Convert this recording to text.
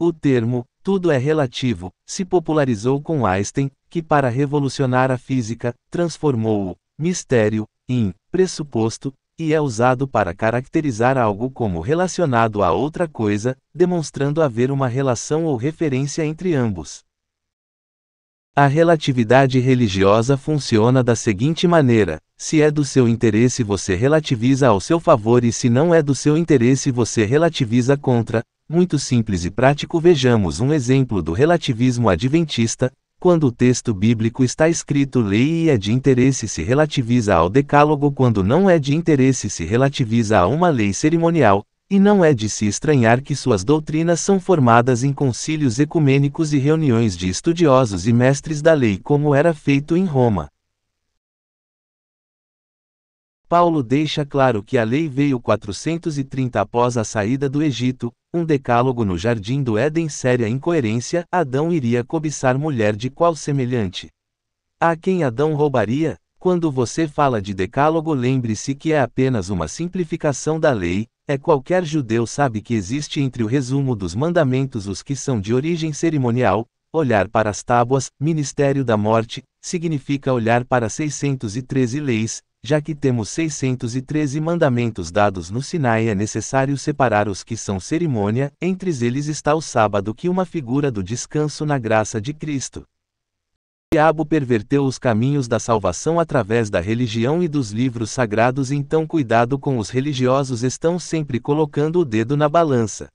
O termo tudo é relativo se popularizou com Einstein, que para revolucionar a física, transformou o mistério em pressuposto e é usado para caracterizar algo como relacionado a outra coisa, demonstrando haver uma relação ou referência entre ambos. A relatividade religiosa funciona da seguinte maneira: se é do seu interesse, você relativiza ao seu favor, e se não é do seu interesse, você relativiza contra, muito simples e prático, vejamos um exemplo do relativismo adventista, quando o texto bíblico está escrito lei e é de interesse se relativiza ao decálogo quando não é de interesse se relativiza a uma lei cerimonial, e não é de se estranhar que suas doutrinas são formadas em concílios ecumênicos e reuniões de estudiosos e mestres da lei como era feito em Roma. Paulo deixa claro que a lei veio 430 após a saída do Egito, um decálogo no jardim do Éden séria incoerência, Adão iria cobiçar mulher de qual semelhante? A quem Adão roubaria? Quando você fala de decálogo, lembre-se que é apenas uma simplificação da lei, é qualquer judeu sabe que existe entre o resumo dos mandamentos os que são de origem cerimonial, olhar para as tábuas, ministério da morte, significa olhar para 613 leis, já que temos 613 mandamentos dados no Sinai, é necessário separar os que são cerimônia, entre eles está o sábado, que é uma figura do descanso na graça de Cristo. O diabo perverteu os caminhos da salvação através da religião e dos livros sagrados, então cuidado com os religiosos estão sempre colocando o dedo na balança.